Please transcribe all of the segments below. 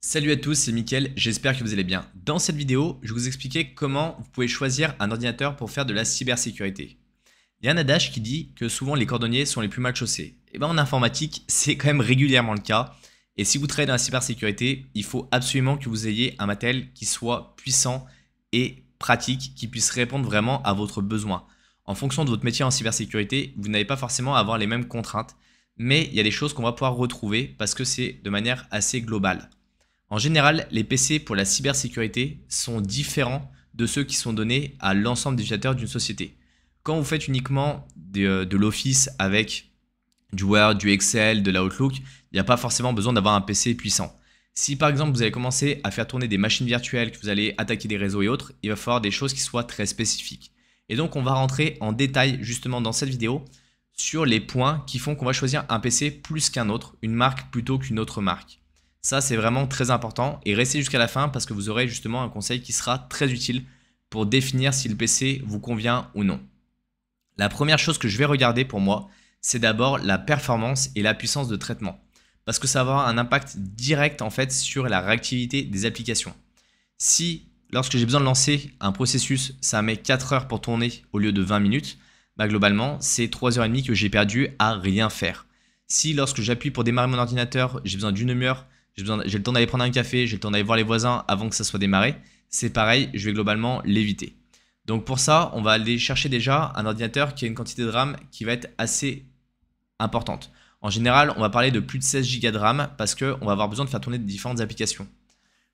Salut à tous, c'est Mickaël, j'espère que vous allez bien. Dans cette vidéo, je vais vous expliquer comment vous pouvez choisir un ordinateur pour faire de la cybersécurité. Il y a un adage qui dit que souvent les cordonniers sont les plus mal chaussés. Et eh bien en informatique, c'est quand même régulièrement le cas. Et si vous travaillez dans la cybersécurité, il faut absolument que vous ayez un matériel qui soit puissant et pratique, qui puisse répondre vraiment à votre besoin. En fonction de votre métier en cybersécurité, vous n'allez pas forcément avoir les mêmes contraintes, mais il y a des choses qu'on va pouvoir retrouver parce que c'est de manière assez globale. En général, les PC pour la cybersécurité sont différents de ceux qui sont donnés à l'ensemble des utilisateurs d'une société. Quand vous faites uniquement de, euh, l'Office avec du Word, du Excel, de l'Outlook, il n'y a pas forcément besoin d'avoir un PC puissant. Si par exemple vous allez commencer à faire tourner des machines virtuelles, que vous allez attaquer des réseaux et autres, il va falloir des choses qui soient très spécifiques. Et donc on va rentrer en détail justement dans cette vidéo sur les points qui font qu'on va choisir un PC plus qu'un autre, une marque plutôt qu'une autre marque. Ça, c'est vraiment très important et restez jusqu'à la fin parce que vous aurez justement un conseil qui sera très utile pour définir si le PC vous convient ou non. La première chose que je vais regarder pour moi, c'est d'abord la performance et la puissance de traitement parce que ça va avoir un impact direct en fait sur la réactivité des applications. Si lorsque j'ai besoin de lancer un processus, ça met 4 heures pour tourner au lieu de 20 minutes, bah globalement, c'est 3h30 que j'ai perdu à rien faire. Si lorsque j'appuie pour démarrer mon ordinateur, j'ai besoin d'une heure j'ai le temps d'aller prendre un café, j'ai le temps d'aller voir les voisins avant que ça soit démarré, c'est pareil, je vais globalement l'éviter. Donc pour ça, on va aller chercher déjà un ordinateur qui a une quantité de RAM qui va être assez importante. En général, on va parler de plus de 16 Go de RAM parce qu'on va avoir besoin de faire tourner différentes applications.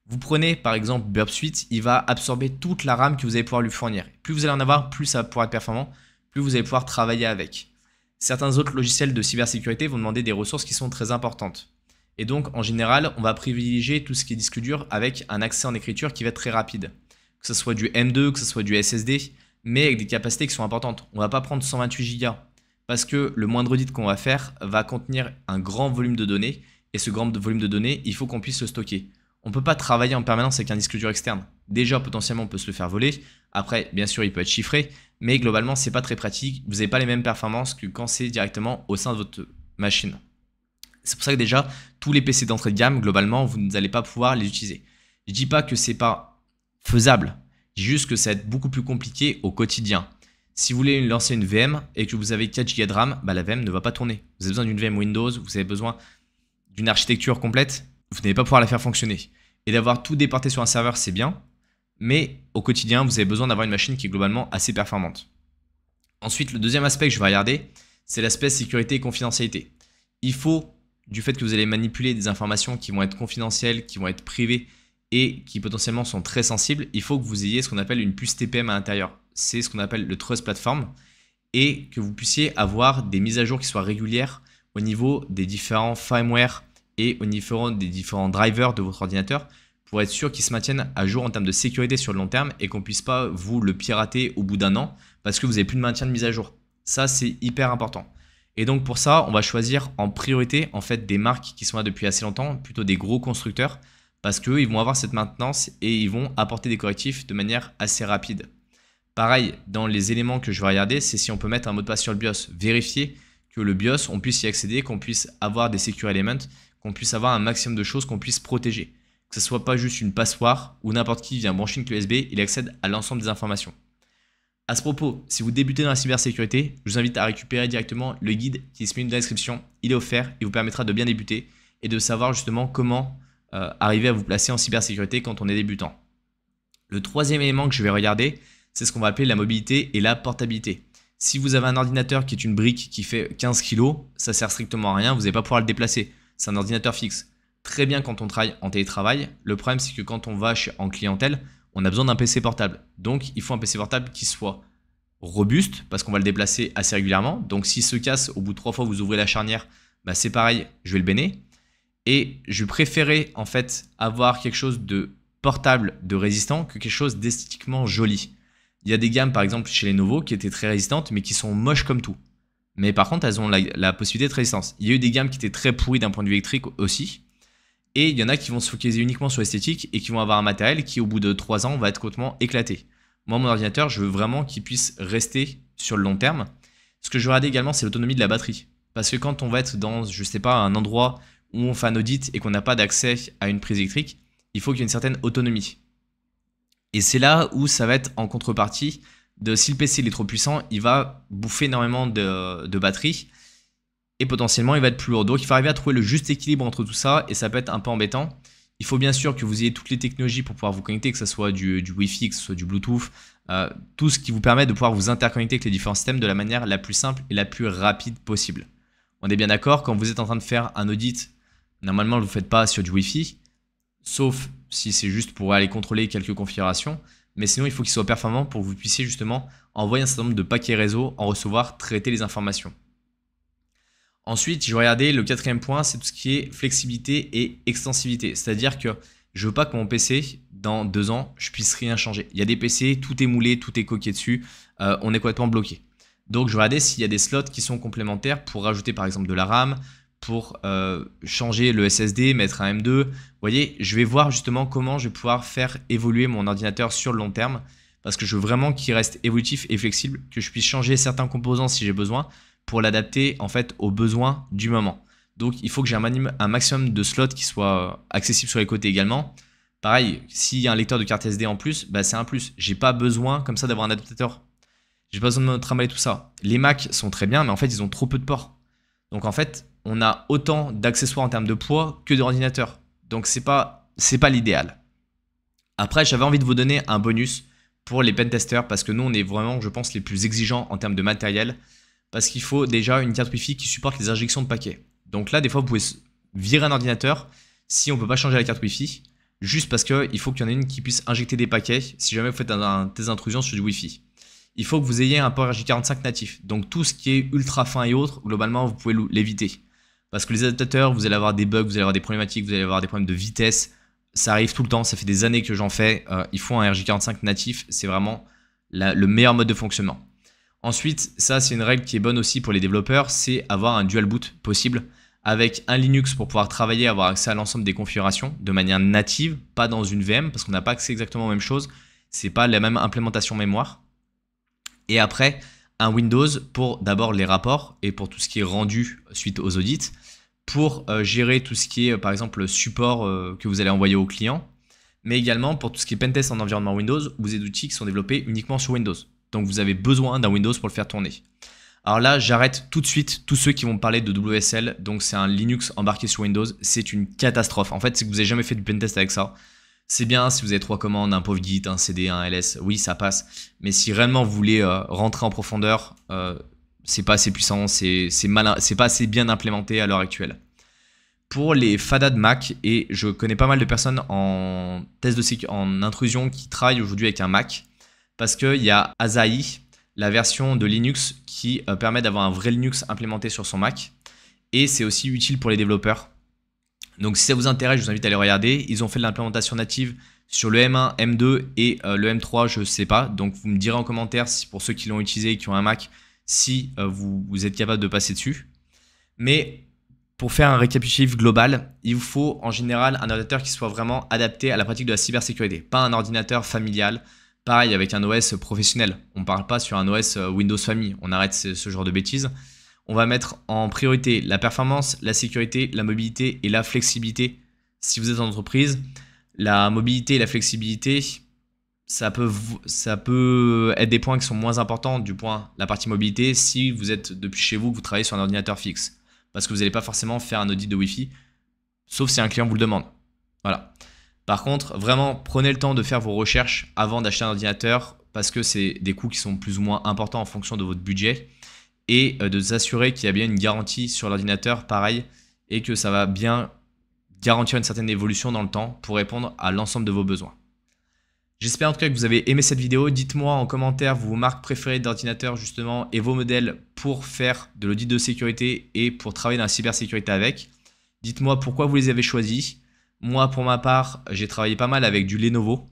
Vous prenez par exemple Burp Suite, il va absorber toute la RAM que vous allez pouvoir lui fournir. Plus vous allez en avoir, plus ça va être performant, plus vous allez pouvoir travailler avec. Certains autres logiciels de cybersécurité vont demander des ressources qui sont très importantes. Et donc, en général, on va privilégier tout ce qui est disque dur avec un accès en écriture qui va être très rapide. Que ce soit du M2, que ce soit du SSD, mais avec des capacités qui sont importantes. On ne va pas prendre 128 Go parce que le moindre dit qu'on va faire va contenir un grand volume de données et ce grand volume de données, il faut qu'on puisse le stocker. On ne peut pas travailler en permanence avec un disque dur externe. Déjà, potentiellement, on peut se le faire voler. Après, bien sûr, il peut être chiffré, mais globalement, ce n'est pas très pratique. Vous n'avez pas les mêmes performances que quand c'est directement au sein de votre machine. C'est pour ça que déjà, tous les PC d'entrée de gamme, globalement, vous n'allez pas pouvoir les utiliser. Je ne dis pas que c'est pas faisable, je dis juste que ça va être beaucoup plus compliqué au quotidien. Si vous voulez lancer une VM et que vous avez 4 Go de RAM, bah, la VM ne va pas tourner. Vous avez besoin d'une VM Windows, vous avez besoin d'une architecture complète, vous n'allez pas pouvoir la faire fonctionner. Et d'avoir tout déporté sur un serveur, c'est bien, mais au quotidien, vous avez besoin d'avoir une machine qui est globalement assez performante. Ensuite, le deuxième aspect que je vais regarder, c'est l'aspect sécurité et confidentialité. Il faut du fait que vous allez manipuler des informations qui vont être confidentielles, qui vont être privées et qui potentiellement sont très sensibles, il faut que vous ayez ce qu'on appelle une puce TPM à l'intérieur. C'est ce qu'on appelle le Trust Platform et que vous puissiez avoir des mises à jour qui soient régulières au niveau des différents firmware et au niveau des différents drivers de votre ordinateur pour être sûr qu'ils se maintiennent à jour en termes de sécurité sur le long terme et qu'on ne puisse pas vous le pirater au bout d'un an parce que vous n'avez plus de maintien de mise à jour. Ça, c'est hyper important. Et donc pour ça, on va choisir en priorité en fait des marques qui sont là depuis assez longtemps, plutôt des gros constructeurs, parce qu'eux, ils vont avoir cette maintenance et ils vont apporter des correctifs de manière assez rapide. Pareil, dans les éléments que je vais regarder, c'est si on peut mettre un mot de passe sur le BIOS, vérifier que le BIOS, on puisse y accéder, qu'on puisse avoir des secure elements, qu'on puisse avoir un maximum de choses qu'on puisse protéger. Que ce soit pas juste une passoire où n'importe qui vient brancher une clé USB, il accède à l'ensemble des informations. À ce propos, si vous débutez dans la cybersécurité, je vous invite à récupérer directement le guide qui se met dans la description. Il est offert, il vous permettra de bien débuter et de savoir justement comment euh, arriver à vous placer en cybersécurité quand on est débutant. Le troisième élément que je vais regarder, c'est ce qu'on va appeler la mobilité et la portabilité. Si vous avez un ordinateur qui est une brique qui fait 15 kg, ça sert strictement à rien, vous n'allez pas pouvoir le déplacer. C'est un ordinateur fixe. Très bien quand on travaille en télétravail. Le problème, c'est que quand on va en clientèle, on a besoin d'un PC portable. Donc il faut un PC portable qui soit robuste parce qu'on va le déplacer assez régulièrement. Donc s'il se casse au bout de trois fois, vous ouvrez la charnière, bah, c'est pareil, je vais le béner. Et je préférais en fait avoir quelque chose de portable, de résistant, que quelque chose d'esthétiquement joli. Il y a des gammes par exemple chez les Lenovo qui étaient très résistantes mais qui sont moches comme tout. Mais par contre, elles ont la, la possibilité de résistance. Il y a eu des gammes qui étaient très pourries d'un point de vue électrique aussi, et il y en a qui vont se focaliser uniquement sur l'esthétique et qui vont avoir un matériel qui, au bout de 3 ans, va être complètement éclaté. Moi, mon ordinateur, je veux vraiment qu'il puisse rester sur le long terme. Ce que je regarde également, c'est l'autonomie de la batterie. Parce que quand on va être dans, je sais pas, un endroit où on fait un audit et qu'on n'a pas d'accès à une prise électrique, il faut qu'il y ait une certaine autonomie. Et c'est là où ça va être en contrepartie de si le PC est trop puissant, il va bouffer énormément de, de batterie potentiellement il va être plus lourd. Donc il faut arriver à trouver le juste équilibre entre tout ça et ça peut être un peu embêtant. Il faut bien sûr que vous ayez toutes les technologies pour pouvoir vous connecter, que ce soit du, euh, du Wi-Fi, que ce soit du Bluetooth, euh, tout ce qui vous permet de pouvoir vous interconnecter avec les différents systèmes de la manière la plus simple et la plus rapide possible. On est bien d'accord, quand vous êtes en train de faire un audit, normalement, vous ne faites pas sur du Wi-Fi, sauf si c'est juste pour aller contrôler quelques configurations. Mais sinon, il faut qu'il soit performant pour que vous puissiez justement envoyer un certain nombre de paquets réseau, en recevoir, traiter les informations. Ensuite, je vais regarder le quatrième point, c'est tout ce qui est flexibilité et extensivité. C'est-à-dire que je veux pas que mon PC, dans deux ans, je puisse rien changer. Il y a des PC, tout est moulé, tout est coqué dessus, euh, on est complètement bloqué. Donc je vais regarder s'il y a des slots qui sont complémentaires pour rajouter par exemple de la RAM, pour euh, changer le SSD, mettre un M2. Vous voyez, je vais voir justement comment je vais pouvoir faire évoluer mon ordinateur sur le long terme parce que je veux vraiment qu'il reste évolutif et flexible, que je puisse changer certains composants si j'ai besoin, pour l'adapter en fait aux besoins du moment. Donc il faut que j'ai un, maximum de slots qui soient euh, accessibles sur les côtés également. Pareil, s'il y a un lecteur de carte SD en plus, bah, c'est un plus. J'ai pas besoin comme ça d'avoir un adaptateur. J'ai pas besoin de me trimballer tout ça. Les Mac sont très bien, mais en fait ils ont trop peu de ports. Donc en fait, on a autant d'accessoires en termes de poids que d'ordinateurs. Donc c'est pas c'est pas l'idéal. Après, j'avais envie de vous donner un bonus pour les pentesters parce que nous on est vraiment, je pense, les plus exigeants en termes de matériel parce qu'il faut déjà une carte Wi-Fi qui supporte les injections de paquets. Donc là, des fois, vous pouvez virer un ordinateur si on ne peut pas changer la carte Wi-Fi, juste parce qu'il faut qu'il y en ait une qui puisse injecter des paquets si jamais vous faites des intrusions sur du Wi-Fi. Il faut que vous ayez un port RJ45 natif. Donc tout ce qui est ultra fin et autres, globalement, vous pouvez l'éviter. Parce que les adaptateurs, vous allez avoir des bugs, vous allez avoir des problématiques, vous allez avoir des problèmes de vitesse. Ça arrive tout le temps, ça fait des années que j'en fais. Euh, il faut un RJ45 natif, c'est vraiment le meilleur mode de fonctionnement. Ensuite, ça c'est une règle qui est bonne aussi pour les développeurs, c'est avoir un dual boot possible avec un Linux pour pouvoir travailler, avoir accès à l'ensemble des configurations de manière native, pas dans une VM, parce qu'on n'a pas accès exactement aux mêmes choses, c'est pas la même implémentation mémoire. Et après, un Windows pour d'abord les rapports et pour tout ce qui est rendu suite aux audits, pour euh, gérer tout ce qui est euh, par exemple le support euh, que vous allez envoyer au client, mais également pour tout ce qui est pentest en environnement Windows, vous avez des outils qui sont développés uniquement sur Windows. Donc vous avez besoin d'un Windows pour le faire tourner. Alors là, j'arrête tout de suite tous ceux qui vont parler de WSL. Donc c'est un Linux embarqué sur Windows. C'est une catastrophe. En fait, c'est que vous n'avez jamais fait de pentest avec ça. C'est bien si vous avez trois commandes, un pauvre Git, un CD, un LS. Oui, ça passe. Mais si réellement vous voulez euh, rentrer en profondeur, ce euh, c'est pas assez puissant, c'est pas assez bien implémenté à l'heure actuelle. Pour les fadas de Mac, et je connais pas mal de personnes en test de en intrusion qui travaillent aujourd'hui avec un Mac, parce qu'il y a Azai, la version de Linux qui euh, permet d'avoir un vrai Linux implémenté sur son Mac. Et c'est aussi utile pour les développeurs. Donc si ça vous intéresse, je vous invite à aller regarder. Ils ont fait de l'implémentation native sur le M1, M2 et euh, le M3, je ne sais pas. Donc vous me direz en commentaire si pour ceux qui l'ont utilisé et qui ont un Mac, si euh, vous, vous êtes capable de passer dessus. Mais pour faire un récapitulatif global, il vous faut en général un ordinateur qui soit vraiment adapté à la pratique de la cybersécurité, pas un ordinateur familial, Pareil avec un OS professionnel. On ne parle pas sur un OS euh, Windows Family. On arrête ce, genre de bêtises. On va mettre en priorité la performance, la sécurité, la mobilité et la flexibilité. Si vous êtes en entreprise, la mobilité et la flexibilité, ça peut, ça peut être des points qui sont moins importants du point la partie mobilité si vous êtes depuis chez vous, vous travaillez sur un ordinateur fixe. Parce que vous n'allez pas forcément faire un audit de Wi-Fi, sauf si un client vous le demande. Voilà. Par contre, vraiment, prenez le temps de faire vos recherches avant d'acheter un ordinateur parce que c'est des coûts qui sont plus ou moins importants en fonction de votre budget et euh, de s'assurer qu'il y a bien une garantie sur l'ordinateur, pareil, et que ça va bien garantir une certaine évolution dans le temps pour répondre à l'ensemble de vos besoins. J'espère en tout cas que vous avez aimé cette vidéo. Dites-moi en commentaire vos marques préférées d'ordinateurs justement et vos modèles pour faire de l'audit de sécurité et pour travailler dans la cybersécurité avec. Dites-moi pourquoi vous les avez choisis. Moi, pour ma part, j'ai travaillé pas mal avec du Lenovo.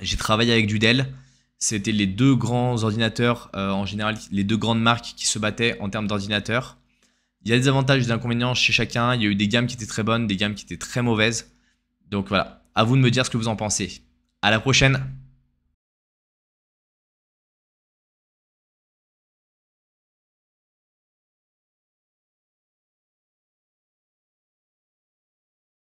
J'ai travaillé avec du Dell. C'était les deux grands ordinateurs, euh, en général, les deux grandes marques qui se battaient en termes d'ordinateurs. Il y a des avantages et des inconvénients chez chacun. Il y a eu des gammes qui étaient très bonnes, des gammes qui étaient très mauvaises. Donc voilà, à vous de me dire ce que vous en pensez. À la prochaine!